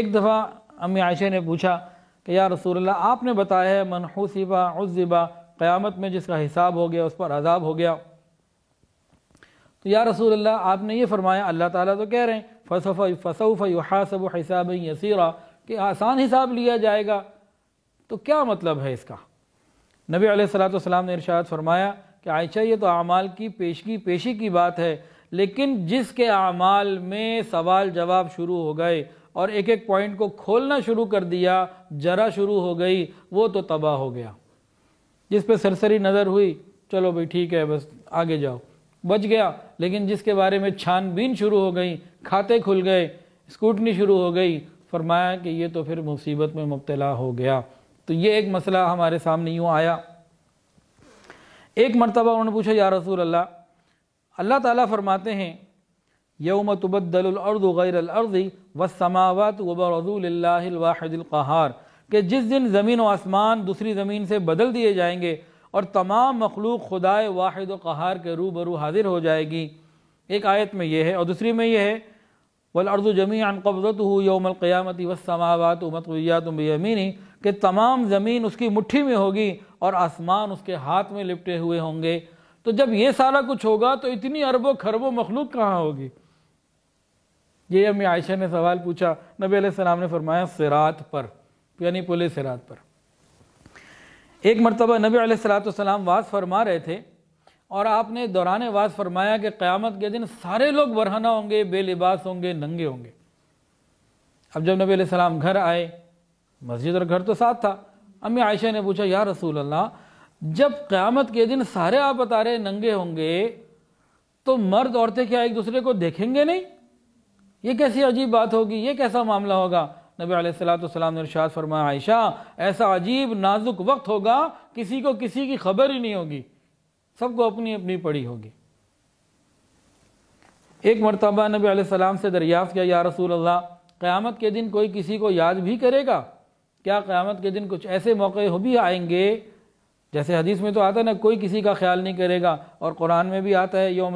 एक दफ़ा अम्मी आयशा ने पूछा कि या रसूल आपने बताया है मनहूसीबा उज़िबा क़यामत में जिसका हिसाब हो गया उस पर अजाब हो गया तो या रसूल्ला आपने ये फरमाया अल्लाह ताला तो कह रहे हैं फसफ़ फसऊफ़ हासब हिसाब यसीरा कि आसान हिसाब लिया जाएगा तो क्या मतलब है इसका नबी सलाम ने इरशाद फरमाया कि आयशा ये तो अमाल की पेशगी पेशी की बात है लेकिन जिसके अमाल में सवाल जवाब शुरू हो गए और एक एक पॉइंट को खोलना शुरू कर दिया जरा शुरू हो गई वो तो तबाह हो गया जिस पे सरसरी नज़र हुई चलो भाई ठीक है बस आगे जाओ बच गया लेकिन जिसके बारे में छानबीन शुरू हो गई खाते खुल गए स्कूटनी शुरू हो गई फरमाया कि ये तो फिर मुसीबत में मुबतला हो गया तो ये एक मसला हमारे सामने यूँ आया एक मरतबा उन्होंने पूछा या रसूल अल्लाह अल्लाह ताला फरमाते हैं यौम तबद्दलर्द गैरअर्दी व समावत वबरजूलवाहिदुल्क़ार के जिस दिन ज़मीन व आसमान दूसरी ज़मीन से बदल दिए जाएंगे और तमाम मखलूक खुदाए वाहिद कहार के रूबरू हाजिर हो जाएगी एक आयत में यह है और दूसरी में यह है वलअर्द जमी अन कब्ज़त हो योमलक़ियामती उमत मतवियात यमीनी के तमाम ज़मीन उसकी मुठ्ठी में होगी और आसमान उसके हाथ में लिपटे हुए होंगे तो जब ये सारा कुछ होगा तो इतनी अरबों खरबों मखलूक कहाँ होगी ये अम्मी आयशा ने सवाल पूछा नबी सलाम ने फरमाया सिरात पर यानी पुल सिरात पर एक मरतबा नबी सलाम वाज फरमा रहे थे और आपने दौरान वाज फरमाया कि क़्यामत के दिन सारे लोग बरहना होंगे बेलिबास होंगे नंगे होंगे अब जब नबी सलाम घर आए मस्जिद और घर तो साथ था अम्मी आयशा ने पूछा या रसूल अल्लाह जब क़्यामत के दिन सारे आप बता रहे नंगे होंगे तो मर्द औरतें क्या एक दूसरे को देखेंगे नहीं ये कैसी अजीब बात होगी ये कैसा मामला होगा नबी सलाम ने इरशाद फरमाया आयशा ऐसा अजीब नाजुक वक्त होगा किसी को किसी की खबर ही नहीं होगी सबको अपनी अपनी पड़ी होगी एक मरतबा नबी सलाम से दरियाफ़ किया या रसूल अल्लाह क़्यामत के दिन कोई किसी को याद भी करेगा क्या क़्यामत के दिन कुछ ऐसे मौके हो भी आएंगे जैसे हदीस में तो आता है ना कोई किसी का ख्याल नहीं करेगा और कुरान में भी आता है योम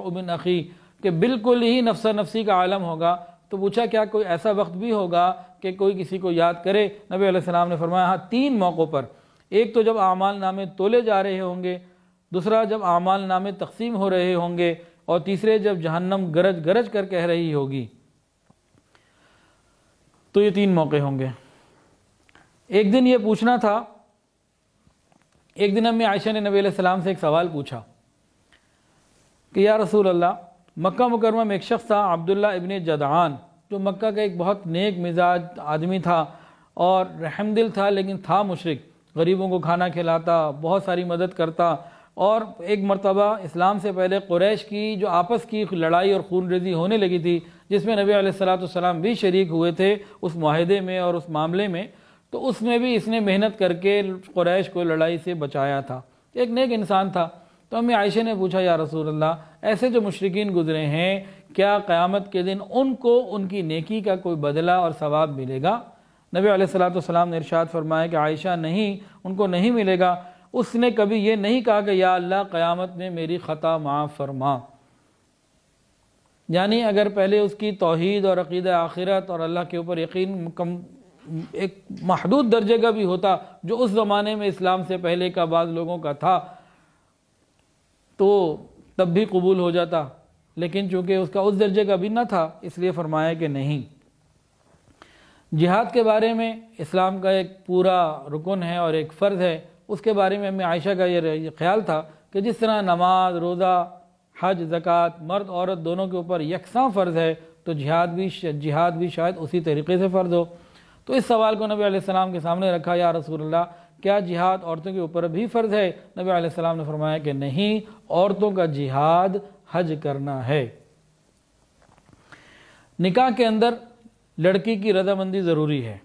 उमिन अखी कि बिल्कुल ही नफसा नफसी का आलम होगा तो पूछा क्या कोई ऐसा वक्त भी होगा कि कोई किसी को याद करे नबी सलाम ने फरमाया हाँ तीन मौक़ों पर एक तो जब आमाल नामे तोले जा रहे होंगे दूसरा जब आमाल नामे तकसीम हो रहे होंगे और तीसरे जब जहन्नम गरज गरज कर कह रही होगी तो ये तीन मौके होंगे एक दिन ये पूछना था एक दिन हमें आयशा ने नबी सलाम से एक सवाल पूछा कि या रसूल अल्लाह मक्का मुकरमा में एक शख्स था अब्दुल्ला इबन जदान जो मक्का का एक बहुत नेक मिजाज आदमी था और रहमदिल था लेकिन था मुशरक गरीबों को खाना खिलाता बहुत सारी मदद करता और एक मरतबा इस्लाम से पहले क्रैश की जो आपस की लड़ाई और खून रेजी होने लगी थी जिसमें नबी सलाम भी शरीक हुए थे उस माहदे में और उस मामले में तो उसमें भी इसने मेहनत करके क्रैश को लड़ाई से बचाया था एक नेक इंसान था तो अम्मी आयशे ने पूछा या रसूल अल्लाह ऐसे जो मुशरकिन गुजरे हैं क्या क़्यामत के दिन उनको उनकी नेकी का कोई बदला और सवाब मिलेगा नबी सलाम ने इरशाद फरमाया कि आयशा नहीं उनको नहीं मिलेगा उसने कभी ये नहीं कहा कि या अल्लाह क़्यामत में मेरी ख़ता माँ फरमा यानी अगर पहले उसकी तोहद और अक़ीद आखिरत और अल्लाह के ऊपर यकीन कम एक महदूद दर्जे का भी होता जो उस ज़माने में इस्लाम से पहले का बाद लोगों का था तो तब भी कबूल हो जाता लेकिन चूंकि उसका उस दर्जे का भी ना था इसलिए फरमाया कि नहीं जिहाद के बारे में इस्लाम का एक पूरा रुकन है और एक फ़र्ज़ है उसके बारे में हमें आयशा का ये ख्याल था कि जिस तरह नमाज रोज़ा हज ज़क़़त मर्द औरत दोनों के ऊपर यकसा फ़र्ज़ है तो जिहाद भी जिहाद भी शायद उसी तरीके से फ़र्ज़ हो तो इस सवाल को नबी आसमाम के सामने रखा या रसूल्ला क्या जिहाद औरतों के ऊपर भी फ़र्ज़ है नबी आसमाम ने फरमाया कि नहीं औरतों का जिहाद हज करना है निकाह के अंदर लड़की की रजामंदी ज़रूरी है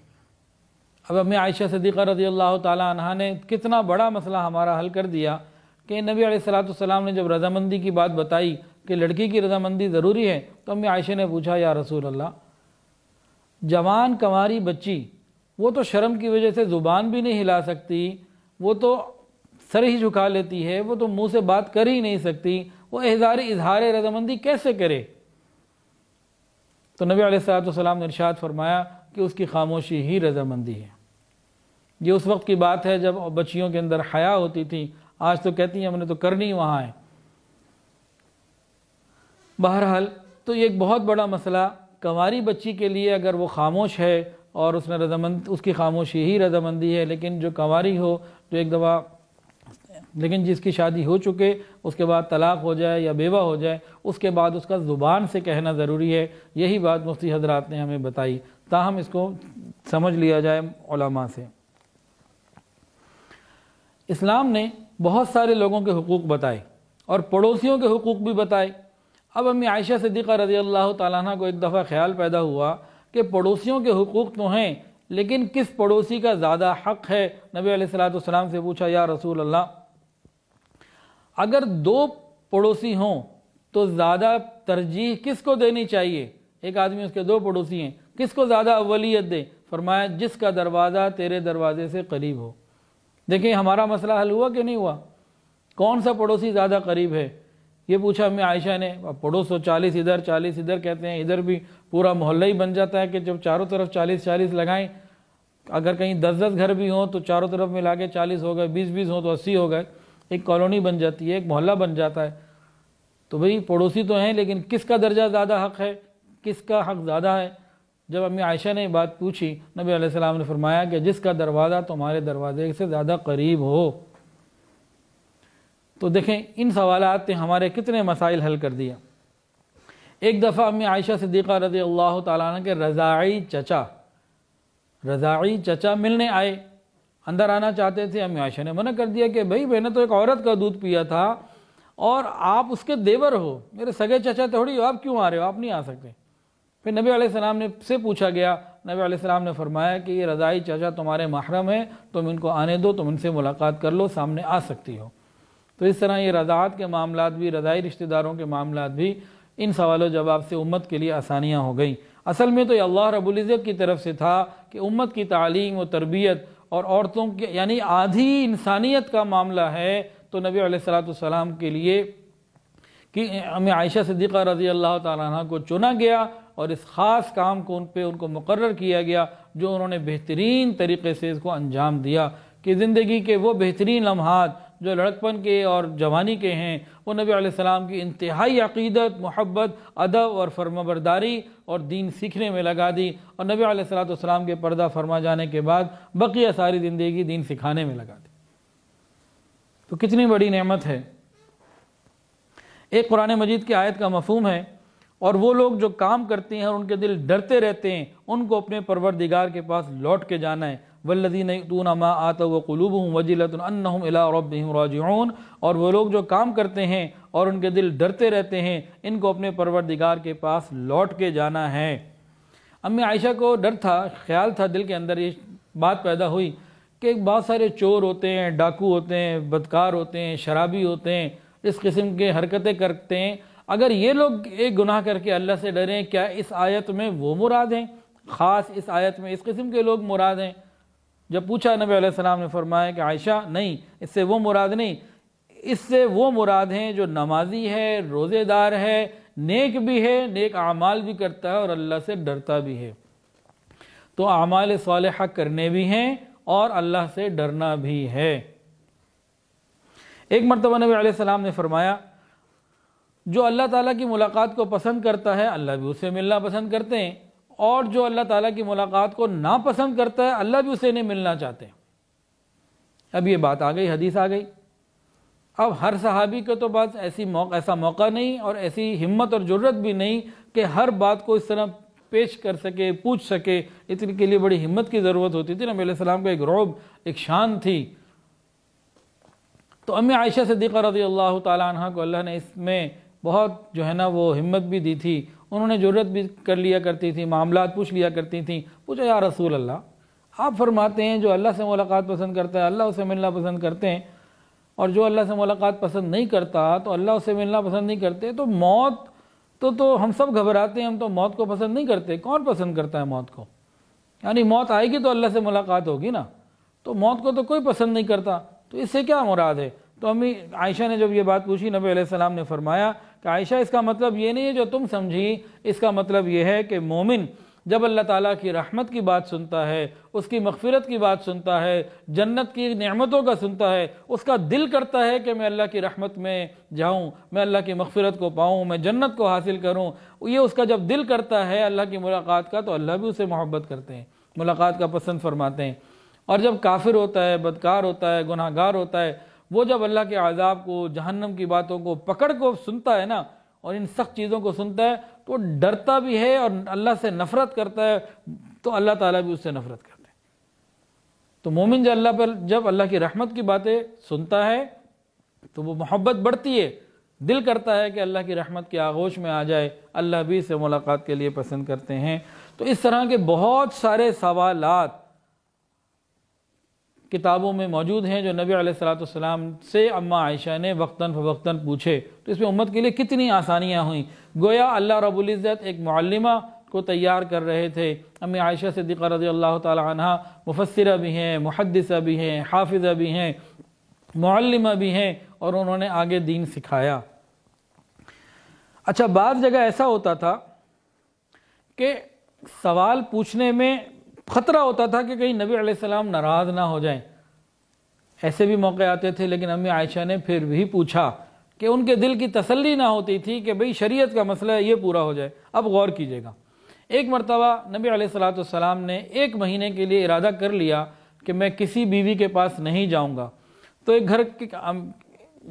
अब अम्मी आयशा सदीक़ा रजी अल्लाह तहा ने कितना बड़ा मसला हमारा हल कर दिया कि नबी सलाम ने जब रजामंदी की बात बताई कि लड़की की रजामंदी ज़रूरी है तो अम्मी आयशा ने पूछा या रसूल अल्लाह जवान कंवारी बच्ची वो तो शर्म की वजह से ज़ुबान भी नहीं हिला सकती वो तो सर ही झुका लेती है वो तो मुंह से बात कर ही नहीं सकती वो एजार इजहार रजामंदी कैसे करे तो नबी सलाम ने इर्शाद फरमाया कि उसकी खामोशी ही रजामंदी है ये उस वक्त की बात है जब बच्चियों के अंदर हया होती थी आज तो कहती हैं हमने तो करनी वहाँ है बहरहाल तो ये एक बहुत बड़ा मसला कंवारी बच्ची के लिए अगर वो खामोश है और उसमें रजामंद उसकी खामोशी ही रजामंदी है लेकिन जो कंवारी हो जो एक दफ़ा लेकिन जिसकी शादी हो चुके उसके बाद तलाक हो जाए या बेवा हो जाए उसके बाद उसका ज़ुबान से कहना ज़रूरी है यही बात मुफ्ती हजरात ने हमें बताई ताहम इसको समझ लिया जाए से इस्लाम ने बहुत सारे लोगों के हकूक़ बताए और पड़ोसियों के हकूक़ भी बताए अब अम्मी आयशा सिद्दीक़ा रज़ी अल्लाह ताला को एक दफ़ा ख्याल पैदा हुआ कि पड़ोसियों के हकूक़ तो हैं लेकिन किस पड़ोसी का ज़्यादा हक़ है नबी सलाम से पूछा या रसूल अल्लाह अगर दो पड़ोसी हों तो ज़्यादा तरजीह किसको देनी चाहिए एक आदमी उसके दो पड़ोसी हैं किसको ज़्यादा अवलियत दें फरमाया जिसका दरवाज़ा तेरे दरवाजे से करीब हो देखिए हमारा मसला हल हुआ कि नहीं हुआ कौन सा पड़ोसी ज़्यादा करीब है ये पूछा हमें आयशा ने अब पड़ोस हो तो चालीस इधर चालीस इधर कहते हैं इधर भी पूरा मोहल्ला ही बन जाता है कि जब चारों तरफ चालीस चालीस लगाएं अगर कहीं दस दस घर भी हों तो चारों तरफ मिला के चालीस हो गए बीस बीस हों तो अस्सी हो गए एक कॉलोनी बन जाती है एक मोहल्ला बन जाता है तो भाई पड़ोसी तो हैं लेकिन किसका दर्जा ज़्यादा हक है किसका हक ज़्यादा है जब अम्मी आयशा ने बात पूछी नबी सलाम ने फरमाया कि जिसका दरवाज़ा तुम्हारे दरवाजे से ज़्यादा करीब हो तो देखें इन सवाल ने हमारे कितने मसाइल हल कर दिया एक दफ़ा अम्मी आयशा सिद्दीक़ा रज़ी अल्लाह ताली के रज़ाई चचा रज़ाई चचा मिलने आए अंदर आना चाहते थे अम्मी आयशा ने मना कर दिया कि भाई मैंने तो एक औरत का दूध पिया था और आप उसके देवर हो मेरे सगे चचा थोड़ी हो आप क्यों आ रहे हो आप नहीं आ सकते फिर नबी सलाम ने से पूछा गया नबी सलाम ने फरमाया कि ये रज़ाई चचा तुम्हारे महरम है तुम इनको आने दो तुम इनसे मुलाकात कर लो सामने आ सकती हो तो इस तरह ये रज़ात के मामला भी रज़ाई रिश्तेदारों के मामला भी इन सवालों जवाब से उम्मत के लिए आसानियाँ हो गई असल में तो ये अल्लाह रबुल्ज़त की तरफ से था कि उम्मत की तालीम व तरबियत और औरतों के यानी आधी इंसानियत का मामला है तो नबी सलाम के लिए कि हमें आयशा सिद्दीक़ा रज़ी अल्लाह तह को चुना गया और इस ख़ास काम को उन पर उनको मुकर किया गया जो उन्होंने बेहतरीन तरीके से इसको अंजाम दिया कि ज़िंदगी के वो बेहतरीन लम्हात जो लड़कपन के और जवानी के हैं वो नबी सलाम की इंतहाई अकीदत मोहब्बत अदब और फर्माबरदारी और दीन सीखने में लगा दी और नबी सलाम के पर्दा फरमा जाने के बाद बकिया सारी ज़िंदगी दीन सिखाने में लगा दी तो कितनी बड़ी नेमत है एक कुरान मजीद की आयत का मफहम है और वो लोग जो काम करते हैं और उनके दिल डरते रहते हैं उनको अपने परवरदिगार के पास लौट के जाना है वल्लदीन तू नमा आता व कलूब हूँ वजीलतम राजन और वो लोग जो काम करते हैं और उनके दिल डरते रहते हैं इनको अपने परवरदिगार के पास लौट के जाना है अम्मी आयशा को डर था ख्याल था दिल के अंदर ये बात पैदा हुई कि बहुत सारे चोर होते हैं डाकू होते हैं बदकार होते हैं शराबी होते हैं इस किस्म के हरकतें करते हैं अगर ये लोग एक गुनाह करके अल्लाह से डरें क्या इस आयत में वो मुराद हैं ख़ास इस आयत में इस किस्म के लोग मुराद हैं जब पूछा नबी सलाम ने फरमाया कि आयशा नहीं इससे वो मुराद नहीं इससे वो मुराद हैं जो नमाजी है रोज़ेदार है नेक भी है नेक अमाल भी करता है और अल्लाह से डरता भी है तो अमाल साल करने भी हैं और अल्लाह से डरना भी है एक मरतबा नबी सलाम ने फरमाया जो अल्लाह ताला की मुलाकात को पसंद करता है अल्लाह भी उसे मिलना पसंद करते हैं और जो अल्लाह ताला की मुलाकात को नापसंद करता है अल्लाह भी उसे नहीं मिलना चाहते हैं अब ये बात आ गई हदीस आ गई अब हर सहाबी को तो बस ऐसी मौक, ऐसा मौका नहीं और ऐसी हिम्मत और ज़रूरत भी नहीं कि हर बात को इस तरह पेश कर सके पूछ सके इतने के लिए बड़ी हिम्मत की ज़रूरत होती थी नबी सलाम का एक रौब एक शान थी तो अम्मी आयशा सदीक़ा रजी अल्लाह तह को अल्लाह ने इसमें बहुत जो है ना वो हिम्मत भी दी थी उन्होंने ज़रूरत भी कर लिया करती थी मामला पूछ लिया करती थी पूछो या रसूल अल्लाह आप फरमाते हैं जो अल्लाह से मुलाकात पसंद करता है अल्लाह उससे मिलना पसंद करते हैं और जो अल्लाह से मुलाकात पसंद नहीं करता तो अल्लाह उससे मिलना पसंद नहीं करते तो मौत तो तो हम सब घबराते हैं हम तो मौत को पसंद नहीं करते कौन पसंद करता है मौत को यानी मौत आएगी तो अल्लाह से मुलाकात होगी ना तो मौत को तो कोई पसंद नहीं करता तो इससे क्या मुराद है तो अम्मी आयशा ने जब ये बात पूछी नबी सलाम ने फरमाया कि आयशा इसका मतलब ये नहीं है जो तुम समझी इसका मतलब ये है कि मोमिन जब अल्लाह ताला की रहमत की बात सुनता है उसकी मगफिरत की बात सुनता है जन्नत की नेमतों का सुनता है उसका दिल करता है कि मैं अल्लाह की रहमत में जाऊं मैं अल्लाह की मगफिरत को पाऊं मैं जन्नत को हासिल करूं ये उसका जब दिल करता है अल्लाह की मुलाकात का तो अल्लाह भी उसे मोहब्बत करते हैं मुलाकात का पसंद फरमाते हैं और जब काफिर होता है बदकार होता है गुनाहगार होता है वो जब अल्लाह के आज़ाब को जहन्नम की बातों को पकड़ को सुनता है ना और इन सख्त चीज़ों को सुनता है तो डरता भी है और अल्लाह से नफरत करता है तो अल्लाह ताला भी उससे नफरत करता है तो मोमिन जब अल्लाह पर जब अल्लाह की रहमत की बातें सुनता है तो वो मोहब्बत बढ़ती है दिल करता है कि अल्लाह की रहमत के आगोश में आ जाए अल्लाह भी इसे मुलाकात के लिए पसंद करते हैं तो इस तरह के बहुत सारे सवालत किताबों में मौजूद हैं जो नबी आलाम से अम्मा आयशा ने वक्ता फ़वक्ता पूछे तो इसमें उम्मत के लिए कितनी आसानियाँ हुई गोया अल्लाह रबुल्ज़त एक मालमा को तैयार कर रहे थे अम्मी आयशा सिद्दीक़ रजी अल्लाह तहा मुफसरा भी हैं मुहदसा भी हैं हाफिज़ा भी हैं मल्लिमा भी हैं और उन्होंने आगे दीन सिखाया अच्छा बाद जगह ऐसा होता था कि सवाल पूछने में ख़तरा होता था कि कहीं नबी आसमाम नाराज़ ना हो जाएं ऐसे भी मौके आते थे लेकिन अम्मी आयशा ने फिर भी पूछा कि उनके दिल की तसल्ली ना होती थी कि भाई शरीयत का मसला ये पूरा हो जाए अब गौर कीजिएगा एक मरतबा नबी सलाम ने एक महीने के लिए इरादा कर लिया कि मैं किसी बीवी के पास नहीं जाऊँगा तो एक घर के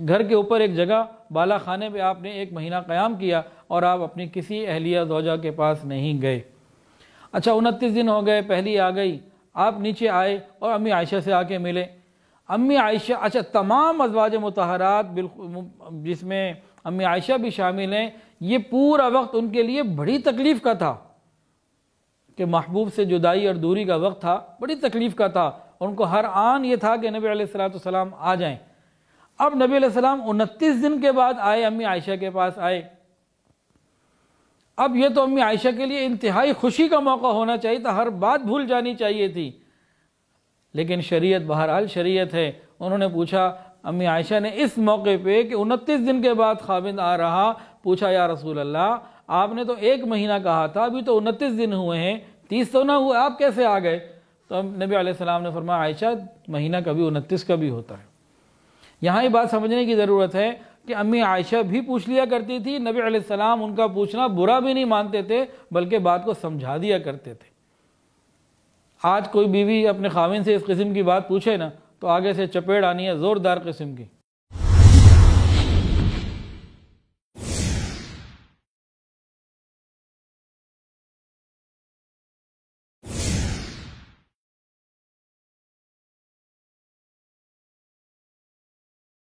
घर के ऊपर एक जगह बाला खाने पर आपने एक महीना क़याम किया और आप अपनी किसी अहलिया जोजा के पास नहीं गए अच्छा उनतीस दिन हो गए पहली आ गई आप नीचे आए और अम्मी आयशा से आके मिले अम्मी आयशा अच्छा तमाम अजवाज मतहरात बिल्कुल जिसमें अम्मी आयशा भी शामिल हैं ये पूरा वक्त उनके लिए बड़ी तकलीफ़ का था कि महबूब से जुदाई और दूरी का वक्त था बड़ी तकलीफ़ का था उनको हर आन ये था कि नबी सलाम आ जाएं अब नबी सलाम उनतीस दिन के बाद आए अम्मी आयशा के पास आए अब ये तो अम्मी आयशा के लिए इंतहाई खुशी का मौका होना चाहिए था हर बात भूल जानी चाहिए थी लेकिन शरीयत बहरहाल शरीयत है उन्होंने पूछा अम्मी आयशा ने इस मौके पे कि उनतीस दिन के बाद खाविंद आ रहा पूछा या रसूल अल्लाह आपने तो एक महीना कहा था अभी तो उनतीस दिन हुए हैं तीस तो ना हुए आप कैसे आ गए तो नबी आसमाम ने फरमाया आयशा महीना कभी उनतीस का भी होता है यहाँ ये बात समझने की ज़रूरत है कि अम्मी आयशा भी पूछ लिया करती थी नबी सलाम उनका पूछना बुरा भी नहीं मानते थे बल्कि बात को समझा दिया करते थे आज कोई बीवी अपने खाविन से इस किस्म की बात पूछे ना तो आगे से चपेट आनी है ज़ोरदार किस्म की